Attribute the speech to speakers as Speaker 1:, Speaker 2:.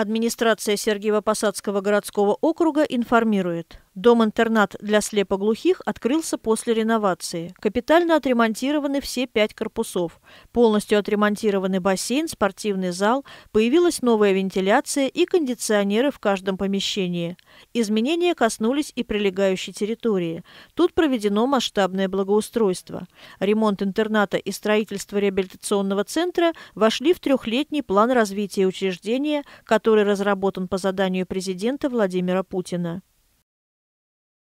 Speaker 1: Администрация Сергиево-Посадского городского округа информирует. Дом-интернат для слепоглухих открылся после реновации. Капитально отремонтированы все пять корпусов. Полностью отремонтированы бассейн, спортивный зал, появилась новая вентиляция и кондиционеры в каждом помещении. Изменения коснулись и прилегающей территории. Тут проведено масштабное благоустройство. Ремонт интерната и строительство реабилитационного центра вошли в трехлетний план развития учреждения, который разработан по заданию президента Владимира Путина.